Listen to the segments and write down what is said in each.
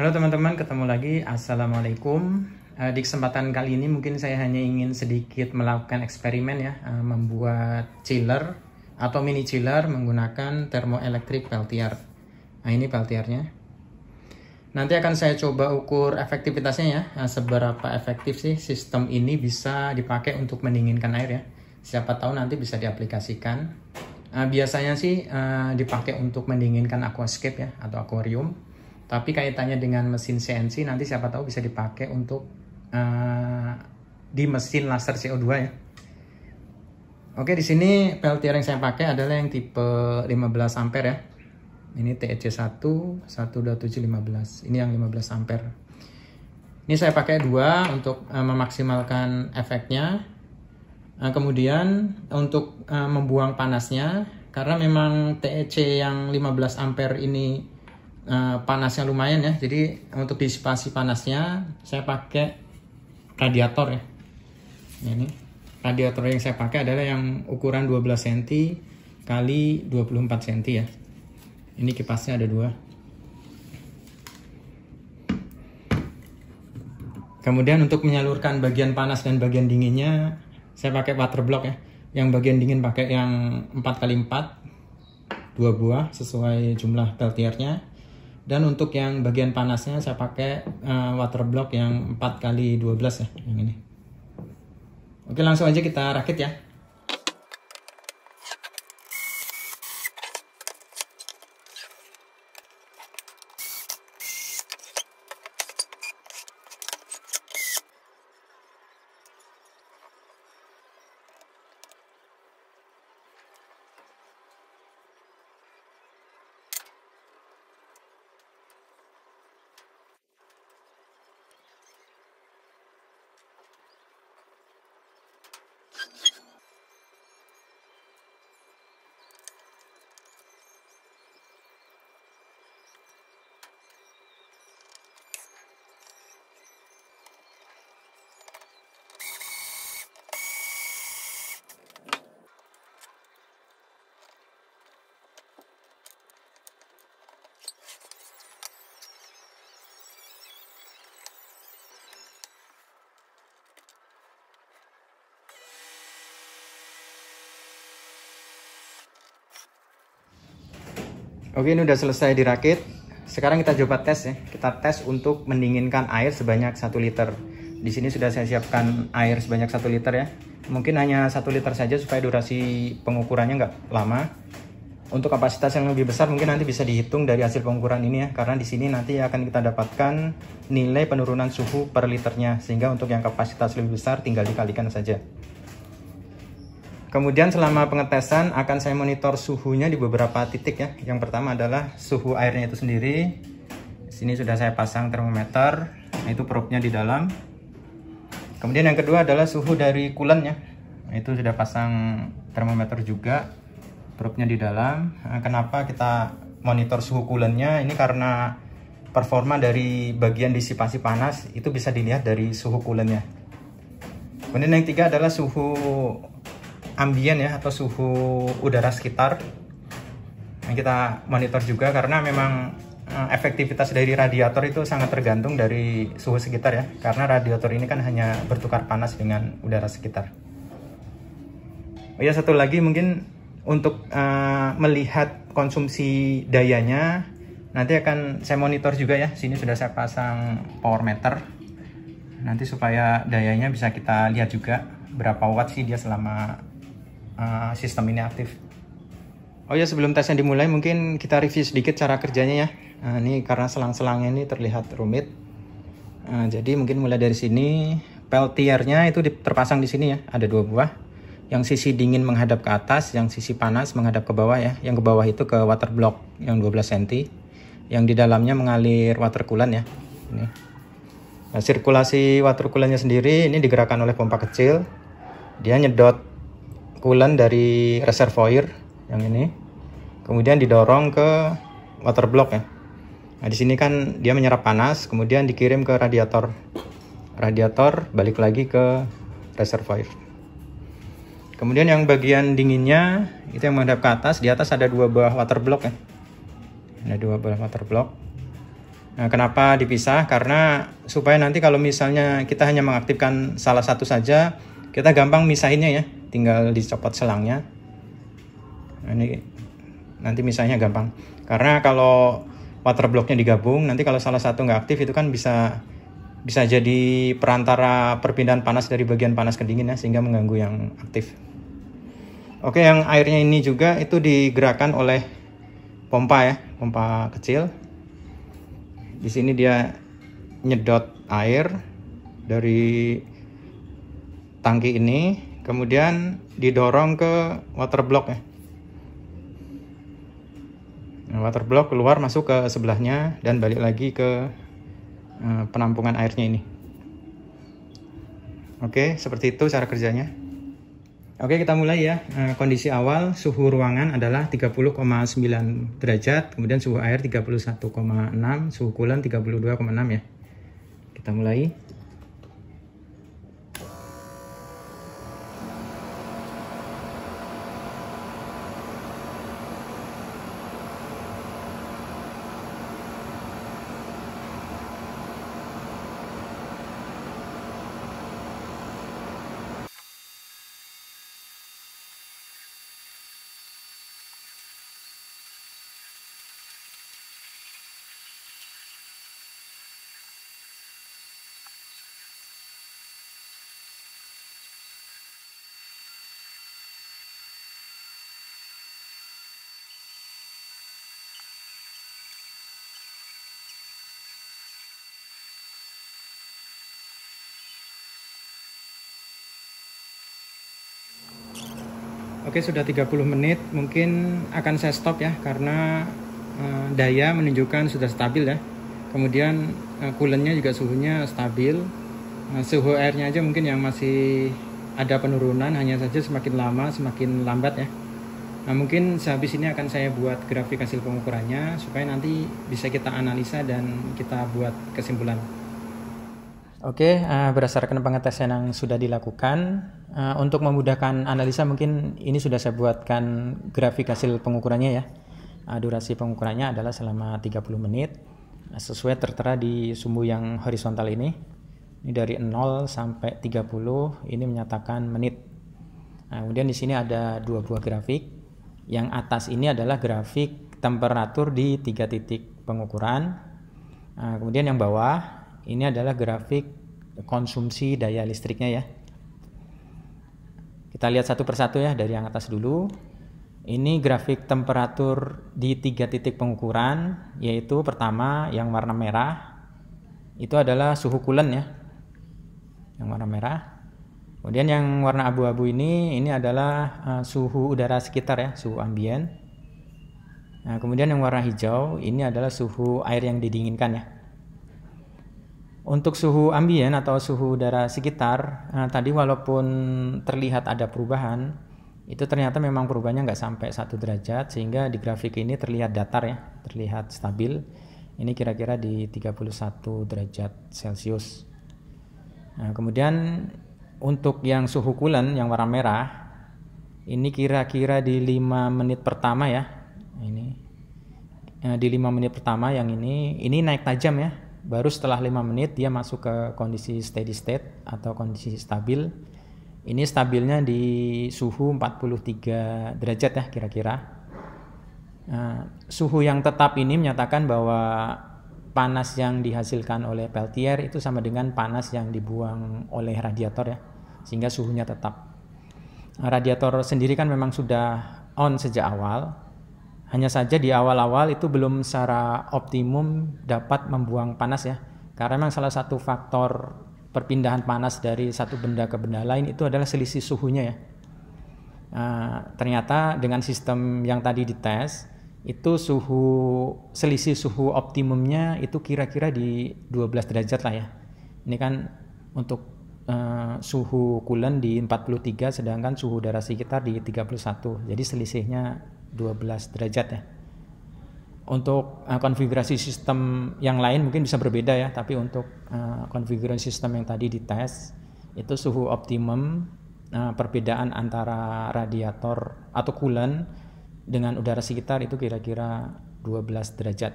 Halo teman-teman, ketemu lagi. Assalamualaikum. Eh, di kesempatan kali ini mungkin saya hanya ingin sedikit melakukan eksperimen ya, eh, membuat chiller atau mini chiller menggunakan thermoelectric peltier. Nah ini peltiernya. Nanti akan saya coba ukur efektivitasnya ya, eh, seberapa efektif sih sistem ini bisa dipakai untuk mendinginkan air ya. Siapa tahu nanti bisa diaplikasikan. Biasanya sih dipakai untuk mendinginkan aquascape ya atau akuarium tapi kaitannya dengan mesin CNC nanti siapa tahu bisa dipakai untuk uh, di mesin laser CO2 ya. Oke, di sini peltier yang saya pakai adalah yang tipe 15 ampere ya. Ini TEC1 12715. Ini yang 15 ampere. Ini saya pakai dua untuk uh, memaksimalkan efeknya. Uh, kemudian untuk uh, membuang panasnya karena memang TEC yang 15 ampere ini uh, panasnya lumayan ya jadi untuk disipasi panasnya saya pakai radiator ya ini radiator yang saya pakai adalah yang ukuran 12 cm kali 24 cm ya ini kipasnya ada dua kemudian untuk menyalurkan bagian panas dan bagian dinginnya saya pakai water block ya yang bagian dingin pakai yang 4x4 dua buah sesuai jumlah peltiernya dan untuk yang bagian panasnya saya pakai uh, block yang 4 kali 12 ya yang ini oke langsung aja kita rakit ya Oke ini udah selesai dirakit. Sekarang kita coba tes ya. Kita tes untuk mendinginkan air sebanyak 1 liter. Di sini sudah saya siapkan air sebanyak 1 liter ya. Mungkin hanya 1 liter saja supaya durasi pengukurannya nggak lama. Untuk kapasitas yang lebih besar mungkin nanti bisa dihitung dari hasil pengukuran ini ya. Karena di sini nanti akan kita dapatkan nilai penurunan suhu per liternya. Sehingga untuk yang kapasitas lebih besar tinggal dikalikan saja. Kemudian selama pengetesan akan saya monitor suhunya di beberapa titik ya. Yang pertama adalah suhu airnya itu sendiri. Sini sudah saya pasang termometer, nah, itu probe-nya di dalam. Kemudian yang kedua adalah suhu dari ya. Nah, itu sudah pasang termometer juga, probe-nya di dalam. Nah, kenapa kita monitor suhu coolant-nya? Ini karena performa dari bagian disipasi panas itu bisa dilihat dari suhu coolant-nya. Kemudian yang ketiga adalah suhu ambien ya atau suhu udara sekitar yang kita monitor juga karena memang eh, efektivitas dari radiator itu sangat tergantung dari suhu sekitar ya karena radiator ini kan hanya bertukar panas dengan udara sekitar oh ya satu lagi mungkin untuk uh, melihat konsumsi dayanya nanti akan saya monitor juga ya sini sudah saya pasang power meter nanti supaya dayanya bisa kita lihat juga berapa watt sih dia selama Eh, sistem ini aktif. Oh ya sebelum tesnya dimulai mungkin kita review sedikit cara kerjanya ya. Nah, ini karena selang-selangnya ini terlihat rumit. Nah, jadi mungkin mulai dari sini peltiernya itu terpasang di sini ya. Ada dua buah. Yang sisi dingin menghadap ke atas, yang sisi panas menghadap ke bawah ya. Yang ke bawah itu ke water block yang 12 cm. Yang di dalamnya mengalir water coolant ya. Ini. Nah, sirkulasi water coolantnya sendiri ini digerakkan oleh pompa kecil. Dia nyedot coolant dari reservoir yang ini kemudian didorong ke water block ya nah di sini kan dia menyerap panas kemudian dikirim ke radiator radiator balik lagi ke reservoir kemudian yang bagian dinginnya itu yang menghadap ke atas di atas ada dua buah water block ya ada dua buah water block Nah, kenapa dipisah? Karena supaya nanti kalau misalnya kita hanya mengaktifkan salah satu saja, kita gampang misahinnya ya tinggal dicopot selangnya nah, ini nanti misalnya gampang karena kalau water blocknya digabung nanti kalau salah satu nggak aktif itu kan bisa bisa jadi perantara perpindahan panas dari bagian panas ke dingin ya sehingga mengganggu yang aktif oke yang airnya ini juga itu digerakkan oleh pompa ya pompa kecil di sini dia nyedot air dari tangki ini kemudian didorong ke water block ya nah, water block keluar masuk ke sebelahnya dan balik lagi ke uh, penampungan airnya ini oke seperti itu cara kerjanya Oke kita mulai ya eh, kondisi awal suhu ruangan adalah 30,9 derajat kemudian suhu air 31,6 suhu kulan 32,6 ya kita mulai Oke, sudah 30 menit. Mungkin akan saya stop ya karena uh, daya menunjukkan sudah stabil ya. Kemudian uh, coolantnya juga suhunya stabil. Uh, suhu airnya aja mungkin yang masih ada penurunan hanya saja semakin lama semakin lambat ya. Nah, mungkin sehabis ini akan saya buat grafik hasil pengukurannya supaya nanti bisa kita analisa dan kita buat kesimpulan. Oke, okay, uh, eh, berdasarkan pengetesan yang sudah dilakukan, uh, untuk memudahkan analisa mungkin ini sudah saya buatkan grafik hasil pengukurannya ya. Uh, durasi pengukurannya adalah selama 30 menit, nah, sesuai tertera di sumbu yang horizontal ini. Ini dari 0 sampai 30, ini menyatakan menit. Nah, kemudian di sini ada dua buah grafik. Yang atas ini adalah grafik temperatur di tiga titik pengukuran. Nah, kemudian yang bawah ini adalah grafik konsumsi daya listriknya ya. Kita lihat satu persatu ya dari yang atas dulu. Ini grafik temperatur di tiga titik pengukuran, yaitu pertama yang warna merah, itu adalah suhu coolant ya, yang warna merah. Kemudian yang warna abu-abu ini, ini adalah uh, suhu udara sekitar ya, suhu ambien. Nah, kemudian yang warna hijau, ini adalah suhu air yang didinginkan ya. Untuk suhu ambien atau suhu udara sekitar, nah, tadi walaupun terlihat ada perubahan, itu ternyata memang perubahannya nggak sampai satu derajat, sehingga di grafik ini terlihat datar ya, terlihat stabil. Ini kira-kira di 31 derajat Celcius. Nah, kemudian untuk yang suhu kulen yang warna merah, ini kira-kira di 5 menit pertama ya, ini nah, di 5 menit pertama yang ini, ini naik tajam ya, baru setelah lima menit dia masuk ke kondisi steady state atau kondisi stabil ini stabilnya di suhu 43 derajat ya kira-kira nah, suhu yang tetap ini menyatakan bahwa panas yang dihasilkan oleh Peltier itu sama dengan panas yang dibuang oleh radiator ya sehingga suhunya tetap nah, radiator sendiri kan memang sudah on sejak awal hanya saja di awal-awal itu belum secara optimum dapat membuang panas ya. Karena memang salah satu faktor perpindahan panas dari satu benda ke benda lain itu adalah selisih suhunya ya. Nah, ternyata dengan sistem yang tadi dites itu suhu selisih suhu optimumnya itu kira-kira di 12 derajat lah ya. Ini kan untuk Eh, suhu kulen di 43 sedangkan suhu udara sekitar di 31 jadi selisihnya 12 derajat ya untuk uh, konfigurasi sistem yang lain mungkin bisa berbeda ya tapi untuk uh, konfigurasi sistem yang tadi dites itu suhu optimum uh, perbedaan antara radiator atau kulen dengan udara sekitar itu kira-kira 12 derajat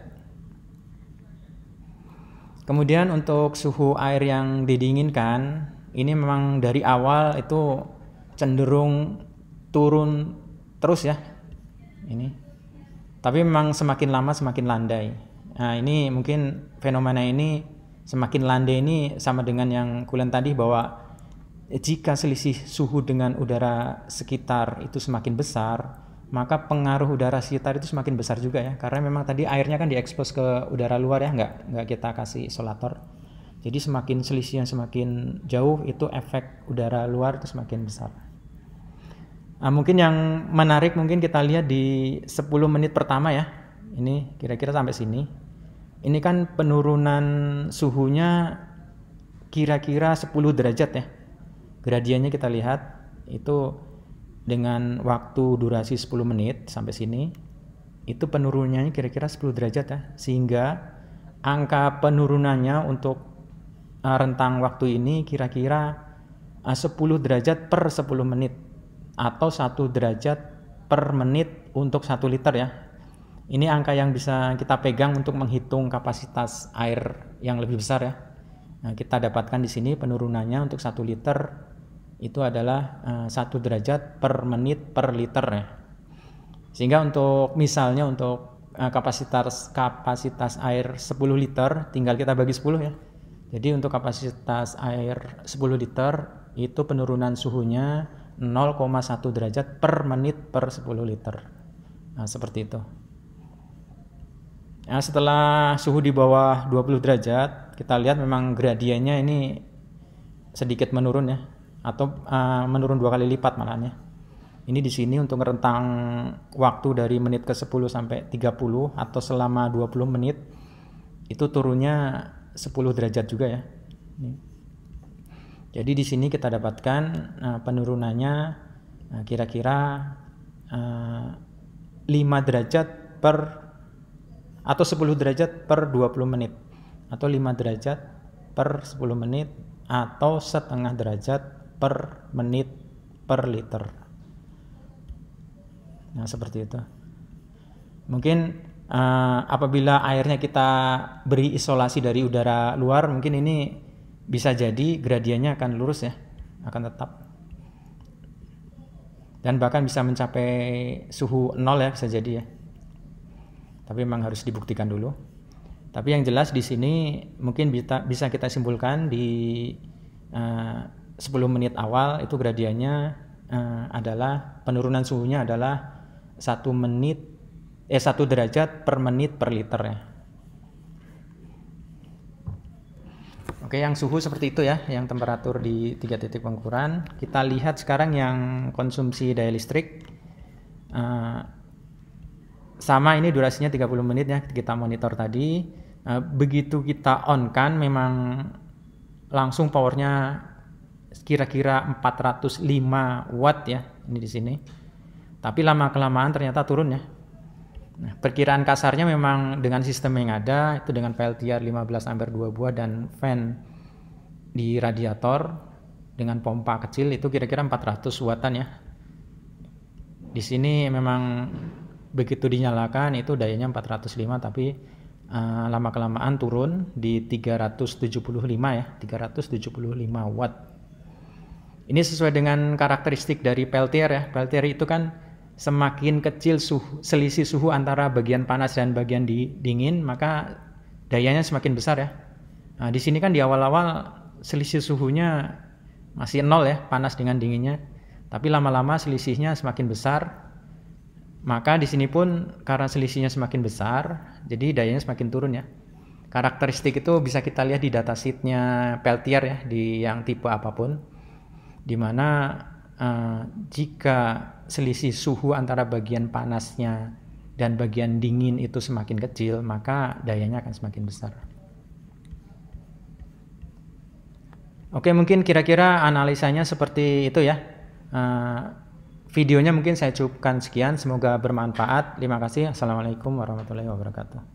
Kemudian untuk suhu air yang didinginkan ini memang dari awal itu cenderung turun terus ya ini tapi memang semakin lama semakin landai nah ini mungkin fenomena ini semakin landai ini sama dengan yang kulen tadi bahwa jika selisih suhu dengan udara sekitar itu semakin besar maka pengaruh udara sekitar itu semakin besar juga ya karena memang tadi airnya kan diekspos ke udara luar ya nggak nggak kita kasih isolator jadi semakin selisih yang semakin jauh itu efek udara luar itu semakin besar. Nah, mungkin yang menarik mungkin kita lihat di 10 menit pertama ya. Ini kira-kira sampai sini. Ini kan penurunan suhunya kira-kira 10 derajat ya. Gradiennya kita lihat itu dengan waktu durasi 10 menit sampai sini itu penurunannya kira-kira 10 derajat ya sehingga angka penurunannya untuk Eh, rentang waktu ini kira-kira 10 eh, derajat per 10 menit atau 1 derajat per menit untuk 1 liter ya. Ini angka yang bisa kita pegang untuk menghitung kapasitas air yang lebih besar ya. Nah, kita dapatkan di sini penurunannya untuk 1 liter itu adalah eh, satu derajat per menit per liter ya. Sehingga untuk misalnya untuk kapasitas kapasitas air 10 liter tinggal kita bagi 10 ya jadi untuk kapasitas air 10 liter itu penurunan suhunya 0,1 derajat per menit per 10 liter. Nah, seperti itu. Nah, setelah suhu di bawah 20 derajat, kita lihat memang gradiennya ini sedikit menurun ya atau uh, menurun dua kali lipat malahnya. Ini di sini untuk rentang waktu dari menit ke 10 sampai 30 atau selama 20 menit itu turunnya 10 derajat juga ya. Jadi di sini kita dapatkan uh, penurunannya eh, kira-kira uh, uh, 5 derajat per atau 10 derajat per 20 menit atau 5 derajat per 10 menit atau setengah derajat per menit per liter. Nah, seperti itu. Mungkin uh, apabila airnya kita beri isolasi dari udara luar mungkin ini bisa jadi gradiennya akan lurus ya akan tetap dan bahkan bisa mencapai suhu nol ya bisa jadi ya tapi memang harus dibuktikan dulu tapi yang jelas di sini mungkin bisa, bisa kita simpulkan di eh, uh, 10 menit awal itu gradiennya uh, adalah penurunan suhunya adalah satu menit eh satu derajat per menit per liter ya. Oke, yang suhu seperti itu ya, yang temperatur di tiga titik pengukuran. Kita lihat sekarang yang konsumsi daya listrik. Uh, sama ini durasinya 30 menit ya, kita monitor tadi. Eh, begitu kita on kan memang langsung powernya kira-kira 405 watt ya, ini di sini. Tapi lama kelamaan ternyata turun ya, Nah, perkiraan kasarnya memang dengan sistem yang ada itu dengan PLTR 15 ampere 2 buah dan fan di radiator dengan pompa kecil itu kira-kira 400 wattan ya. Di sini memang begitu dinyalakan itu dayanya 405 tapi uh, eh, lama kelamaan turun di 375 ya, 375 watt. Ini sesuai dengan karakteristik dari Peltier ya. Peltier itu kan semakin kecil suhu, selisih suhu antara bagian panas dan bagian di, dingin, maka dayanya semakin besar ya. Nah, di sini kan di awal-awal selisih suhunya masih nol ya, panas dengan dinginnya. Tapi lama-lama selisihnya semakin besar. Maka di sini pun karena selisihnya semakin besar, jadi dayanya semakin turun ya. Karakteristik itu bisa kita lihat di datasheetnya Peltier ya, di yang tipe apapun. Dimana Eh, jika selisih suhu antara bagian panasnya dan bagian dingin itu semakin kecil, maka dayanya akan semakin besar. Oke, mungkin kira-kira analisanya seperti itu ya. Uh, videonya mungkin saya cukupkan sekian, semoga bermanfaat. Terima kasih. Assalamualaikum warahmatullahi wabarakatuh.